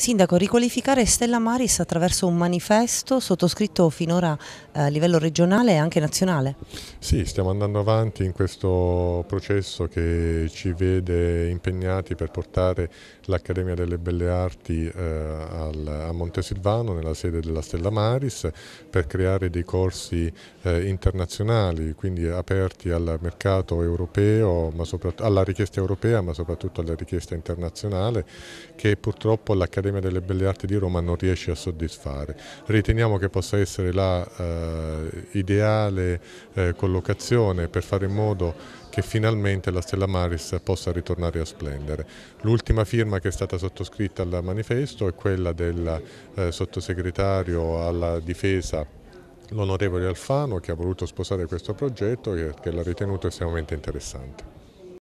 Sindaco, riqualificare Stella Maris attraverso un manifesto sottoscritto finora eh, a livello regionale e anche nazionale. Sì, stiamo andando avanti in questo processo che ci vede impegnati per portare l'Accademia delle Belle Arti eh, a Montesilvano, nella sede della Stella Maris, per creare dei corsi eh, internazionali, quindi aperti al mercato europeo, alla richiesta europea, ma soprattutto alla richiesta internazionale, che purtroppo l'Accademia l'Accademia delle Belle Arti di Roma non riesce a soddisfare. Riteniamo che possa essere l'ideale eh, eh, collocazione per fare in modo che finalmente la Stella Maris possa ritornare a splendere. L'ultima firma che è stata sottoscritta al manifesto è quella del eh, sottosegretario alla difesa l'onorevole Alfano che ha voluto sposare questo progetto e che l'ha ritenuto estremamente interessante.